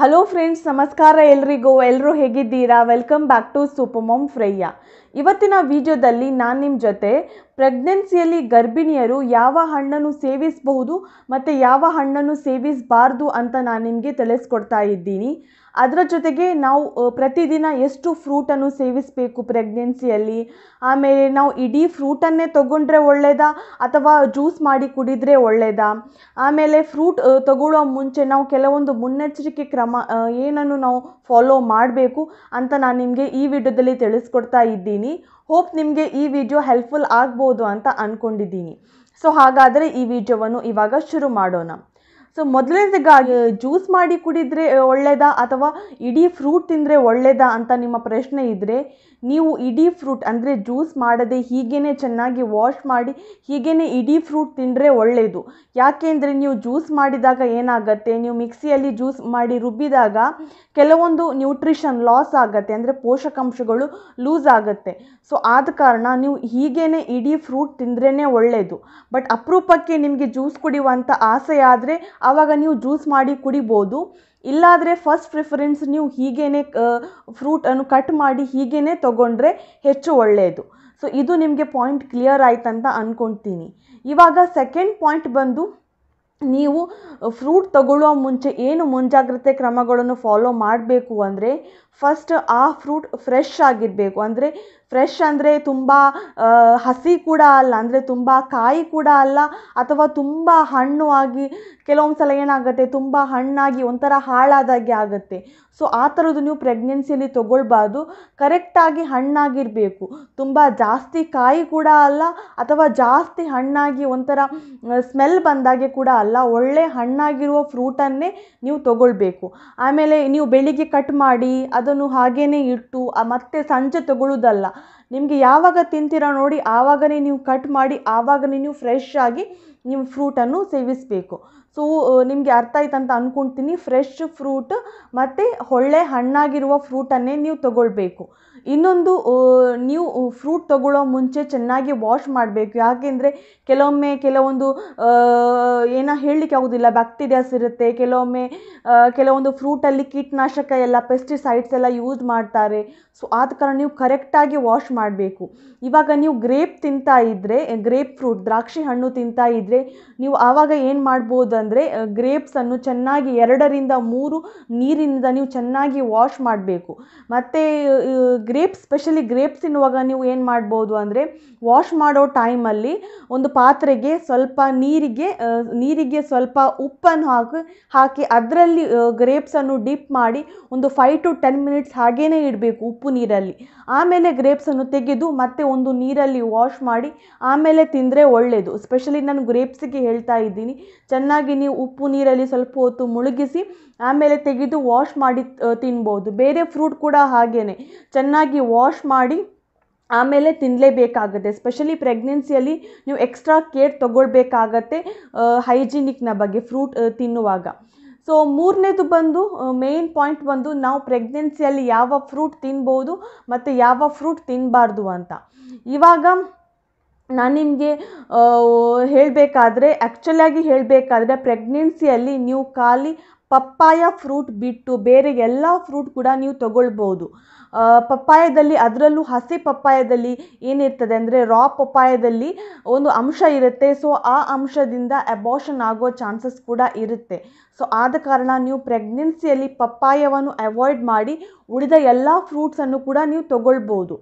hello friends ನಮಸ್ಕಾರ ಎಲ್ರಿಗೂ ಎಲ್ಲರೂ ಹೇಗಿದ್ದೀರಾ ವೆಲ್ಕಮ್ ಬ್ಯಾಕ್ ಟು ಮಮ್ ಫ್ರಯ್ಯ ಇವತ್ತಿನ ವಿಡಿಯೋದಲ್ಲಿ ನಾನು ನಿಮ್ಮ ಜೊತೆ ಪ್ರೆಗ್ನೆನ್ಸಿಯಲ್ಲಿ ಗರ್ಭಿಣಿಯರು ಯಾವ ಹಣ್ಣನ್ನು ಸೇವಿಸಬಹುದು ಮತ್ತು ಯಾವ ಹಣ್ಣನ್ನು ಸೇವಿಸಬಾರ್ದು ಅಂತ ನಾನು ನಿಮಗೆ ತಿಳಿಸ್ಕೊಡ್ತಾ ಇದ್ದೀನಿ ಅದರ ಜೊತೆಗೆ ನಾವು ಪ್ರತಿದಿನ ಎಷ್ಟು ಫ್ರೂಟನ್ನು ಸೇವಿಸಬೇಕು ಪ್ರೆಗ್ನೆನ್ಸಿಯಲ್ಲಿ ಆಮೇಲೆ ನಾವು ಇಡೀ ಫ್ರೂಟನ್ನೇ ತೊಗೊಂಡ್ರೆ ಒಳ್ಳೆಯದಾ ಅಥವಾ ಜ್ಯೂಸ್ ಮಾಡಿ ಕುಡಿದರೆ ಒಳ್ಳೆಯದಾ ಆಮೇಲೆ ಫ್ರೂಟ್ ತೊಗೊಳ್ಳೋ ಮುಂಚೆ ನಾವು ಕೆಲವೊಂದು ಮುನ್ನೆಚ್ಚರಿಕೆ ಕ್ರಮ ಏನನ್ನು ನಾವು ಫಾಲೋ ಮಾಡಬೇಕು ಅಂತ ನಾನು ನಿಮಗೆ ಈ ವಿಡಿಯೋದಲ್ಲಿ ತಿಳಿಸ್ಕೊಡ್ತಾ ಇದ್ದೀನಿ ಹೋಪ್ ನಿಮಗೆ ಈ ವಿಡಿಯೋ ಹೆಲ್ಪ್ಫುಲ್ ಆಗ್ಬೋದು ಅಂತ ಅಂದ್ಕೊಂಡಿದ್ದೀನಿ ಸೊ ಹಾಗಾದರೆ ಈ ವಿಡಿಯೋವನ್ನು ಇವಾಗ ಶುರು ಮಾಡೋಣ ಸೊ ಮೊದಲನೇದಾಗಿ ಜ್ಯೂಸ್ ಮಾಡಿ ಕುಡಿದ್ರೆ ಒಳ್ಳೆಯದಾ ಅಥವಾ ಇಡೀ ಫ್ರೂಟ್ ತಿಂದರೆ ಒಳ್ಳೆಯದಾ ಅಂತ ನಿಮ್ಮ ಪ್ರಶ್ನೆ ಇದ್ದರೆ ನೀವು ಇಡೀ ಫ್ರೂಟ್ ಅಂದರೆ ಜ್ಯೂಸ್ ಮಾಡದೆ ಹೀಗೇ ಚೆನ್ನಾಗಿ ವಾಶ್ ಮಾಡಿ ಹೀಗೇ ಇಡೀ ಫ್ರೂಟ್ ತಿಂದರೆ ಒಳ್ಳೆಯದು ಯಾಕೆಂದರೆ ನೀವು ಜ್ಯೂಸ್ ಮಾಡಿದಾಗ ಏನಾಗುತ್ತೆ ನೀವು ಮಿಕ್ಸಿಯಲ್ಲಿ ಜ್ಯೂಸ್ ಮಾಡಿ ರುಬ್ಬಿದಾಗ ಕೆಲವೊಂದು ನ್ಯೂಟ್ರಿಷನ್ ಲಾಸ್ ಆಗುತ್ತೆ ಅಂದರೆ ಪೋಷಕಾಂಶಗಳು ಲೂಸ್ ಆಗುತ್ತೆ ಸೊ ಆದ ಕಾರಣ ನೀವು ಹೀಗೇ ಇಡೀ ಫ್ರೂಟ್ ತಿಂದ್ರೇ ಒಳ್ಳೆಯದು ಬಟ್ ಅಪರೂಪಕ್ಕೆ ನಿಮಗೆ ಜ್ಯೂಸ್ ಕುಡಿಯುವಂಥ ಆಸೆ ಆದರೆ ಆವಾಗ ನೀವು ಜ್ಯೂಸ್ ಮಾಡಿ ಕುಡಿಬೋದು ಇಲ್ಲಾದರೆ ಫಸ್ಟ್ ಪ್ರಿಫರೆನ್ಸ್ ನೀವು ಹೀಗೇ ಫ್ರೂಟನ್ನು ಕಟ್ ಮಾಡಿ ಹೀಗೇ ತೊಗೊಂಡ್ರೆ ಹೆಚ್ಚು ಒಳ್ಳೆಯದು ಸೊ ಇದು ನಿಮಗೆ ಪಾಯಿಂಟ್ ಕ್ಲಿಯರ್ ಆಯ್ತಂತ ಅಂದ್ಕೊಳ್ತೀನಿ ಇವಾಗ ಸೆಕೆಂಡ್ ಪಾಯಿಂಟ್ ಬಂದು ನೀವು ಫ್ರೂಟ್ ತಗೊಳ್ಳೋ ಮುಂಚೆ ಏನು ಮುಂಜಾಗ್ರತೆ ಕ್ರಮಗಳನ್ನು ಫಾಲೋ ಮಾಡಬೇಕು ಅಂದರೆ ಫಸ್ಟ್ ಆ ಫ್ರೂಟ್ ಫ್ರೆಶ್ ಆಗಿರಬೇಕು ಅಂದರೆ ಫ್ರೆಶ್ ಅಂದರೆ ತುಂಬ ಹಸಿ ಕೂಡ ಅಲ್ಲ ಅಂದರೆ ತುಂಬ ಕಾಯಿ ಕೂಡ ಅಲ್ಲ ಅಥವಾ ತುಂಬ ಹಣ್ಣು ಆಗಿ ಕೆಲವೊಂದು ಸಲ ಏನಾಗುತ್ತೆ ತುಂಬ ಹಣ್ಣಾಗಿ ಒಂಥರ ಹಾಳಾದಾಗೆ ಆಗುತ್ತೆ ಸೊ ಆ ಥರದ್ದು ನೀವು ಪ್ರೆಗ್ನೆನ್ಸಿಯಲ್ಲಿ ತೊಗೊಳ್ಬಾರ್ದು ಕರೆಕ್ಟಾಗಿ ಹಣ್ಣಾಗಿರಬೇಕು ತುಂಬ ಜಾಸ್ತಿ ಕಾಯಿ ಕೂಡ ಅಲ್ಲ ಅಥವಾ ಜಾಸ್ತಿ ಹಣ್ಣಾಗಿ ಒಂಥರ ಸ್ಮೆಲ್ ಬಂದಾಗೆ ಕೂಡ ಅಲ್ಲ ಒಳ್ಳೆ ಹಣ್ಣಾಗಿರುವ ಫ್ರೂಟನ್ನೇ ನೀವು ತೊಗೊಳ್ಬೇಕು ಆಮೇಲೆ ನೀವು ಬೆಳಿಗ್ಗೆ ಕಟ್ ಮಾಡಿ ಅದನ್ನು ಹಾಗೇ ಇಟ್ಟು ಮತ್ತೆ ಸಂಜೆ ತಗೊಳ್ಳೋದಲ್ಲ ನಿಮಗೆ ಯಾವಾಗ ತಿಂತೀರಾ ನೋಡಿ ಆವಾಗಲೇ ನೀವು ಕಟ್ ಮಾಡಿ ಆವಾಗಲೇ ನೀವು ಫ್ರೆಶ್ ಆಗಿ ನೀವು ಫ್ರೂಟನ್ನು ಸೇವಿಸಬೇಕು ಸೊ ನಿಮಗೆ ಅರ್ಥ ಆಯ್ತು ಅಂತ ಅಂದ್ಕೊಳ್ತೀನಿ ಫ್ರೆಶ್ ಫ್ರೂಟ್ ಮತ್ತು ಒಳ್ಳೆ ಹಣ್ಣಾಗಿರುವ ಫ್ರೂಟನ್ನೇ ನೀವು ತಗೊಳ್ಬೇಕು ಇನ್ನೊಂದು ನೀವು ಫ್ರೂಟ್ ತಗೊಳ್ಳೋ ಮುಂಚೆ ಚೆನ್ನಾಗಿ ವಾಶ್ ಮಾಡಬೇಕು ಯಾಕೆಂದರೆ ಕೆಲವೊಮ್ಮೆ ಕೆಲವೊಂದು ಏನೋ ಹೇಳಲಿಕ್ಕೆ ಆಗೋದಿಲ್ಲ ಬ್ಯಾಕ್ಟೀರಿಯಾಸ್ ಇರುತ್ತೆ ಕೆಲವೊಮ್ಮೆ ಕೆಲವೊಂದು ಫ್ರೂಟಲ್ಲಿ ಕೀಟನಾಶಕ ಎಲ್ಲ ಪೆಸ್ಟಿಸೈಡ್ಸ್ ಎಲ್ಲ ಯೂಸ್ ಮಾಡ್ತಾರೆ ಸೊ ಆದ ಕಾರಣ ನೀವು ಕರೆಕ್ಟಾಗಿ ವಾಶ್ ಮಾಡಬೇಕು ಇವಾಗ ನೀವು ಗ್ರೇಪ್ ತಿಂತಾ ಇದ್ದರೆ ಗ್ರೇಪ್ ಫ್ರೂಟ್ ದ್ರಾಕ್ಷಿ ಹಣ್ಣು ತಿಂತಾ ಇದ್ದರೆ ನೀವು ಆವಾಗ ಏನು ಅಂದರೆ ಗ್ರೇಪ್ಸನ್ನು ಚೆನ್ನಾಗಿ ಎರಡರಿಂದ ಮೂರು ನೀರಿನಿಂದ ನೀವು ಚೆನ್ನಾಗಿ ವಾಶ್ ಮಾಡಬೇಕು ಮತ್ತು ಗ್ರೇಪ್ಸ್ ಸ್ಪೆಷಲಿ ಗ್ರೇಪ್ಸ್ ತಿನ್ನುವಾಗ ನೀವು ಏನು ಮಾಡ್ಬೋದು ಅಂದರೆ ವಾಶ್ ಮಾಡೋ ಟೈಮಲ್ಲಿ ಒಂದು ಪಾತ್ರೆಗೆ ಸ್ವಲ್ಪ ನೀರಿಗೆ ನೀರಿಗೆ ಸ್ವಲ್ಪ ಉಪ್ಪನ್ನು ಹಾಕಿ ಹಾಕಿ ಅದರಲ್ಲಿ ಗ್ರೇಪ್ಸನ್ನು ಡಿಪ್ ಮಾಡಿ ಒಂದು ಫೈವ್ ಟು ಟೆನ್ ಮಿನಿಟ್ಸ್ ಹಾಗೇ ಇಡಬೇಕು ಉಪ್ಪು ನೀರಲ್ಲಿ ಆಮೇಲೆ ಗ್ರೇಪ್ಸನ್ನು ತೆಗೆದು ಮತ್ತೆ ಒಂದು ನೀರಲ್ಲಿ ವಾಶ್ ಮಾಡಿ ಆಮೇಲೆ ತಿಂದರೆ ಒಳ್ಳೆಯದು ಸ್ಪೆಷಲಿ ನಾನು ಗ್ರೇಪ್ಸಿಗೆ ಹೇಳ್ತಾ ಇದ್ದೀನಿ ಚೆನ್ನಾಗಿ ನೀವು ಉಪ್ಪು ನೀರಲ್ಲಿ ಸ್ವಲ್ಪ ಹೊತ್ತು ಮುಳುಗಿಸಿ ಆಮೇಲೆ ತೆಗೆದು ವಾಶ್ ಮಾಡಿ ತಿನ್ಬೋದು ಬೇರೆ ಫ್ರೂಟ್ ಕೂಡ ಹಾಗೆಯೇ ಚೆನ್ನಾಗಿ ವಾಶ್ ಮಾಡಿ ಆಮೇಲೆ ತಿನ್ನಲೇಬೇಕಾಗುತ್ತೆ ಸ್ಪೆಷಲಿ ಪ್ರೆಗ್ನೆನ್ಸಿಯಲ್ಲಿ ನೀವು ಎಕ್ಸ್ಟ್ರಾ ಕೇರ್ ತೊಗೊಳ್ಬೇಕಾಗತ್ತೆ ಹೈಜಿನಿಕ್ನ ಬಗ್ಗೆ ಫ್ರೂಟ್ ತಿನ್ನುವಾಗ ಸೊ ಮೂರನೇದು ಬಂದು ಮೇನ್ ಪಾಯಿಂಟ್ ಬಂದು ನಾವು ಪ್ರೆಗ್ನೆನ್ಸಿಯಲ್ಲಿ ಯಾವ ಫ್ರೂಟ್ ತಿನ್ಬೋದು ಮತ್ತು ಯಾವ ಫ್ರೂಟ್ ತಿನ್ನಬಾರ್ದು ಅಂತ ಇವಾಗ ನಾನು ನಿಮಗೆ ಹೇಳಬೇಕಾದ್ರೆ ಆ್ಯಕ್ಚುಲಾಗಿ ಹೇಳಬೇಕಾದ್ರೆ ಪ್ರೆಗ್ನೆನ್ಸಿಯಲ್ಲಿ ನೀವು ಖಾಲಿ ಪಪ್ಪಾಯ ಫ್ರೂಟ್ ಬಿಟ್ಟು ಬೇರೆ ಎಲ್ಲ ಫ್ರೂಟ್ ಕೂಡ ನೀವು ತಗೊಳ್ಬೋದು ಪಪ್ಪಾಯದಲ್ಲಿ ಅದರಲ್ಲೂ ಹಸಿ ಪಪ್ಪಾಯದಲ್ಲಿ ಏನಿರ್ತದೆ ಅಂದರೆ ರಾ ಪಪ್ಪಾಯದಲ್ಲಿ ಒಂದು ಅಂಶ ಇರುತ್ತೆ ಸೊ ಆ ಅಂಶದಿಂದ ಅಬೋಷನ್ ಆಗೋ ಚಾನ್ಸಸ್ ಕೂಡ ಇರುತ್ತೆ ಸೊ ಆದ ಕಾರಣ ನೀವು ಪ್ರೆಗ್ನೆನ್ಸಿಯಲ್ಲಿ ಪಪ್ಪಾಯವನ್ನು ಅವಾಯ್ಡ್ ಮಾಡಿ ಉಳಿದ ಎಲ್ಲ ಫ್ರೂಟ್ಸನ್ನು ಕೂಡ ನೀವು ತಗೊಳ್ಬೋದು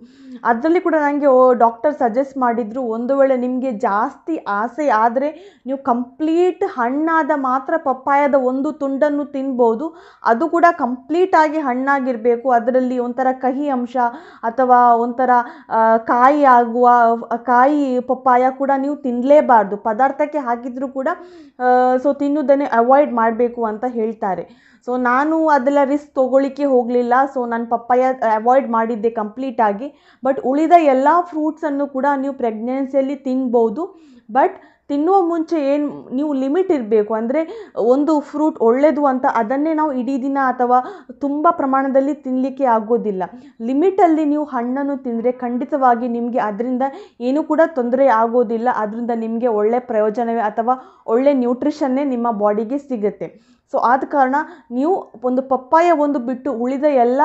ಅದರಲ್ಲಿ ಕೂಡ ನನಗೆ ಡಾಕ್ಟರ್ ಸಜೆಸ್ಟ್ ಮಾಡಿದರು ಒಂದು ವೇಳೆ ನಿಮಗೆ ಜಾಸ್ತಿ ಆಸೆ ಆದರೆ ನೀವು ಕಂಪ್ಲೀಟ್ ಹಣ್ಣಾದ ಮಾತ್ರ ಪಪ್ಪಾಯದ ಒಂದು ತುಂಡನ್ನು ಅದನ್ನು ತಿನ್ಬೋದು ಅದು ಕೂಡ ಕಂಪ್ಲೀಟಾಗಿ ಹಣ್ಣಾಗಿರಬೇಕು ಅದರಲ್ಲಿ ಒಂಥರ ಕಹಿ ಅಂಶ ಅಥವಾ ಒಂಥರ ಕಾಯಿ ಆಗುವ ಕಾಯಿ ಪಪ್ಪಾಯ ಕೂಡ ನೀವು ತಿನ್ನಲೇಬಾರ್ದು ಪದಾರ್ಥಕ್ಕೆ ಹಾಕಿದರೂ ಕೂಡ ಸೊ ತಿನ್ನುವುದನ್ನೇ ಅವಾಯ್ಡ್ ಮಾಡಬೇಕು ಅಂತ ಹೇಳ್ತಾರೆ ಸೊ ನಾನು ಅದೆಲ್ಲ ರಿಸ್ಕ್ ತೊಗೊಳಿಕ್ಕೆ ಹೋಗಲಿಲ್ಲ ಸೊ ನಾನು ಪಪ್ಪಾಯ ಅವಾಯ್ಡ್ ಮಾಡಿದ್ದೆ ಕಂಪ್ಲೀಟಾಗಿ ಬಟ್ ಉಳಿದ ಎಲ್ಲ ಫ್ರೂಟ್ಸನ್ನು ಕೂಡ ನೀವು ಪ್ರೆಗ್ನೆನ್ಸಿಯಲ್ಲಿ ತಿನ್ಬೋದು ಬಟ್ ತಿನ್ನುವ ಮುಂಚೆ ಏನು ನೀವು ಲಿಮಿಟ್ ಇರಬೇಕು ಅಂದರೆ ಒಂದು ಫ್ರೂಟ್ ಒಳ್ಳೆಯದು ಅಂತ ಅದನ್ನೇ ನಾವು ಇಡೀ ದಿನ ಅಥವಾ ತುಂಬ ಪ್ರಮಾಣದಲ್ಲಿ ತಿನ್ನಲಿಕ್ಕೆ ಆಗೋದಿಲ್ಲ ಲಿಮಿಟಲ್ಲಿ ನೀವು ಹಣ್ಣನ್ನು ತಿಂದರೆ ಖಂಡಿತವಾಗಿ ನಿಮಗೆ ಅದರಿಂದ ಏನೂ ಕೂಡ ತೊಂದರೆ ಆಗೋದಿಲ್ಲ ಅದರಿಂದ ನಿಮಗೆ ಒಳ್ಳೆಯ ಪ್ರಯೋಜನವೇ ಅಥವಾ ಒಳ್ಳೆ ನ್ಯೂಟ್ರಿಷನ್ನೇ ನಿಮ್ಮ ಬಾಡಿಗೆ ಸಿಗುತ್ತೆ ಸೊ ಆದ ಕಾರಣ ನೀವು ಒಂದು ಪಪ್ಪಾಯ ಒಂದು ಬಿಟ್ಟು ಉಳಿದ ಎಲ್ಲ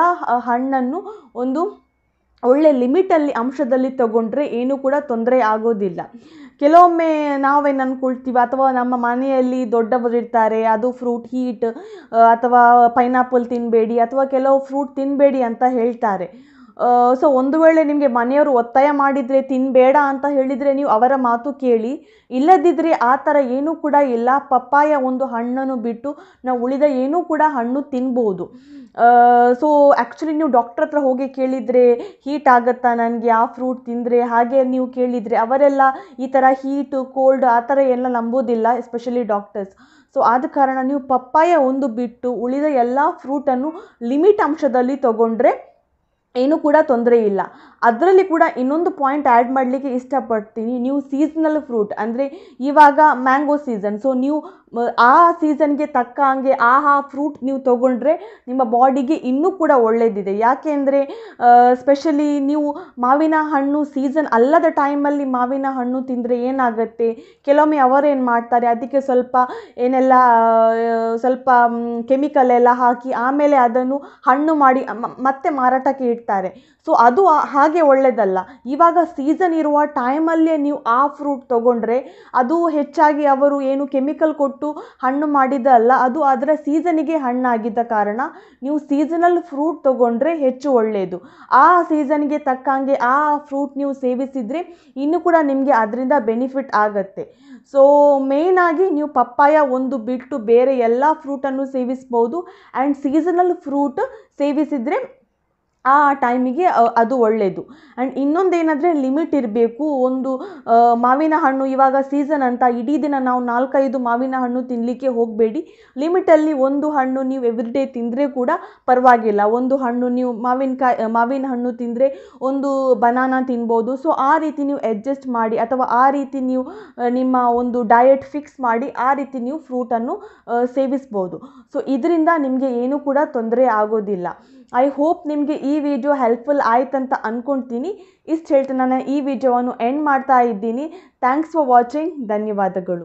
ಹಣ್ಣನ್ನು ಒಂದು ಒಳ್ಳೆ ಲಿಮಿಟಲ್ಲಿ ಅಂಶದಲ್ಲಿ ತಗೊಂಡ್ರೆ ಏನೂ ಕೂಡ ತೊಂದರೆ ಆಗೋದಿಲ್ಲ ಕೆಲವೊಮ್ಮೆ ನಾವೇನು ಅಂದ್ಕೊಳ್ತೀವಿ ಅಥವಾ ನಮ್ಮ ಮನೆಯಲ್ಲಿ ದೊಡ್ಡವರಿರ್ತಾರೆ ಅದು ಫ್ರೂಟ್ ಹೀಟ್ ಅಥವಾ ಪೈನಾಪಲ್ ತಿನ್ನಬೇಡಿ ಅಥವಾ ಕೆಲವು ಫ್ರೂಟ್ ತಿನ್ನಬೇಡಿ ಅಂತ ಹೇಳ್ತಾರೆ ಸೊ ಒಂದು ವೇಳೆ ನಿಮಗೆ ಮನೆಯವರು ಒತ್ತಾಯ ಮಾಡಿದರೆ ತಿನ್ನಬೇಡ ಅಂತ ಹೇಳಿದರೆ ನೀವು ಅವರ ಮಾತು ಕೇಳಿ ಇಲ್ಲದಿದ್ದರೆ ಆ ಥರ ಏನೂ ಕೂಡ ಇಲ್ಲ ಪಪ್ಪಾಯ ಒಂದು ಹಣ್ಣನ್ನು ಬಿಟ್ಟು ನಾವು ಉಳಿದ ಏನೂ ಕೂಡ ಹಣ್ಣು ತಿನ್ಬೋದು ಸೊ ಆ್ಯಕ್ಚುಲಿ ನೀವು ಡಾಕ್ಟ್ರ್ ಹತ್ರ ಹೋಗಿ ಕೇಳಿದರೆ ಹೀಟ್ ಆಗುತ್ತಾ ನನಗೆ ಆ ಫ್ರೂಟ್ ತಿಂದರೆ ಹಾಗೆ ನೀವು ಕೇಳಿದರೆ ಅವರೆಲ್ಲ ಈ ಥರ ಹೀಟು ಕೋಲ್ಡ್ ಆ ಥರ ಎಲ್ಲ ನಂಬೋದಿಲ್ಲ ಎಸ್ಪೆಷಲಿ ಡಾಕ್ಟರ್ಸ್ ಸೊ ಆದ ಕಾರಣ ನೀವು ಪಪ್ಪಾಯ ಒಂದು ಬಿಟ್ಟು ಉಳಿದ ಎಲ್ಲ ಫ್ರೂಟನ್ನು ಲಿಮಿಟ್ ಅಂಶದಲ್ಲಿ ತಗೊಂಡ್ರೆ ಏನೂ ಕೂಡ ತೊಂದರೆ ಇಲ್ಲ ಅದರಲ್ಲಿ ಕೂಡ ಇನ್ನೊಂದು ಪಾಯಿಂಟ್ ಆ್ಯಡ್ ಮಾಡಲಿಕ್ಕೆ ಇಷ್ಟಪಡ್ತೀನಿ ನೀವು ಸೀಸನಲ್ ಫ್ರೂಟ್ ಅಂದರೆ ಇವಾಗ ಮ್ಯಾಂಗೋ ಸೀಸನ್ ಸೊ ನೀವು ಆ ಸೀಸನ್ಗೆ ತಕ್ಕ ಹಾಗೆ ಆ ಆ ಫ್ರೂಟ್ ನೀವು ತೊಗೊಂಡ್ರೆ ನಿಮ್ಮ ಬಾಡಿಗೆ ಇನ್ನೂ ಕೂಡ ಒಳ್ಳೆಯದಿದೆ ಅಂದರೆ ಸ್ಪೆಷಲಿ ನೀವು ಮಾವಿನ ಹಣ್ಣು ಸೀಸನ್ ಅಲ್ಲದ ಟೈಮಲ್ಲಿ ಮಾವಿನ ಹಣ್ಣು ತಿಂದರೆ ಏನಾಗುತ್ತೆ ಕೆಲವೊಮ್ಮೆ ಅವರೇನು ಮಾಡ್ತಾರೆ ಅದಕ್ಕೆ ಸ್ವಲ್ಪ ಏನೆಲ್ಲ ಸ್ವಲ್ಪ ಕೆಮಿಕಲ್ ಎಲ್ಲ ಹಾಕಿ ಆಮೇಲೆ ಅದನ್ನು ಹಣ್ಣು ಮಾಡಿ ಮತ್ತೆ ಮಾರಾಟಕ್ಕೆ ಇಡ್ತಾರೆ ಸೊ ಅದು ಹಾಗೆ ಹಾಗೆ ಒಳ್ಳೆಯದಲ್ಲ ಇವಾಗ ಸೀಸನ್ ಇರುವ ಟೈಮಲ್ಲೇ ನೀವು ಆ ಫ್ರೂಟ್ ತೊಗೊಂಡ್ರೆ ಅದು ಹೆಚ್ಚಾಗಿ ಅವರು ಏನು ಕೆಮಿಕಲ್ ಕೊಟ್ಟು ಹಣ್ಣು ಮಾಡಿದ್ದಲ್ಲ ಅದು ಅದರ ಸೀಸನಿಗೆ ಹಣ್ಣಾಗಿದ್ದ ಕಾರಣ ನೀವು ಸೀಸನಲ್ ಫ್ರೂಟ್ ತೊಗೊಂಡ್ರೆ ಹೆಚ್ಚು ಒಳ್ಳೆಯದು ಆ ಸೀಸನ್ಗೆ ತಕ್ಕಂಗೆ ಆ ಫ್ರೂಟ್ ನೀವು ಸೇವಿಸಿದರೆ ಇನ್ನೂ ಕೂಡ ನಿಮಗೆ ಅದರಿಂದ ಬೆನಿಫಿಟ್ ಆಗುತ್ತೆ ಸೊ ಆಗಿ ನೀವು ಪಪ್ಪಾಯ ಒಂದು ಬಿಟ್ಟು ಬೇರೆ ಎಲ್ಲ ಫ್ರೂಟನ್ನು ಸೇವಿಸ್ಬೋದು ಆ್ಯಂಡ್ ಸೀಸನಲ್ ಫ್ರೂಟ್ ಸೇವಿಸಿದರೆ ಆ ಟೈಮಿಗೆ ಅದು ಒಳ್ಳೆಯದು ಆ್ಯಂಡ್ ಇನ್ನೊಂದೇನಂದರೆ ಲಿಮಿಟ್ ಇರಬೇಕು ಒಂದು ಮಾವಿನ ಹಣ್ಣು ಇವಾಗ ಸೀಸನ್ ಅಂತ ಇಡೀ ದಿನ ನಾವು ನಾಲ್ಕೈದು ಮಾವಿನ ಹಣ್ಣು ತಿನ್ನಲಿಕ್ಕೆ ಹೋಗಬೇಡಿ ಲಿಮಿಟಲ್ಲಿ ಒಂದು ಹಣ್ಣು ನೀವು ಎವ್ರಿ ಡೇ ತಿಂದರೆ ಕೂಡ ಪರವಾಗಿಲ್ಲ ಒಂದು ಹಣ್ಣು ನೀವು ಮಾವಿನಕಾಯಿ ಮಾವಿನ ಹಣ್ಣು ತಿಂದರೆ ಒಂದು ಬನಾನಾ ತಿನ್ಬೋದು ಸೊ ಆ ರೀತಿ ನೀವು ಅಡ್ಜಸ್ಟ್ ಮಾಡಿ ಅಥವಾ ಆ ರೀತಿ ನೀವು ನಿಮ್ಮ ಒಂದು ಡಯಟ್ ಫಿಕ್ಸ್ ಮಾಡಿ ಆ ರೀತಿ ನೀವು ಫ್ರೂಟನ್ನು ಸೇವಿಸ್ಬೋದು ಸೊ ಇದರಿಂದ ನಿಮಗೆ ಏನೂ ಕೂಡ ತೊಂದರೆ ಆಗೋದಿಲ್ಲ ಐ ಹೋಪ್ ನಿಮಗೆ ಈ ವಿಡಿಯೋ ಹೆಲ್ಪ್ಫುಲ್ ಅಂತ ಅಂದ್ಕೊಳ್ತೀನಿ ಇಷ್ಟು ಹೇಳ್ತಾ ನಾನು ಈ ವಿಡಿಯೋವನ್ನು ಎಂಡ್ ಮಾಡ್ತಾ ಇದ್ದೀನಿ ಥ್ಯಾಂಕ್ಸ್ ಫಾರ್ ವಾಚಿಂಗ್ ಧನ್ಯವಾದಗಳು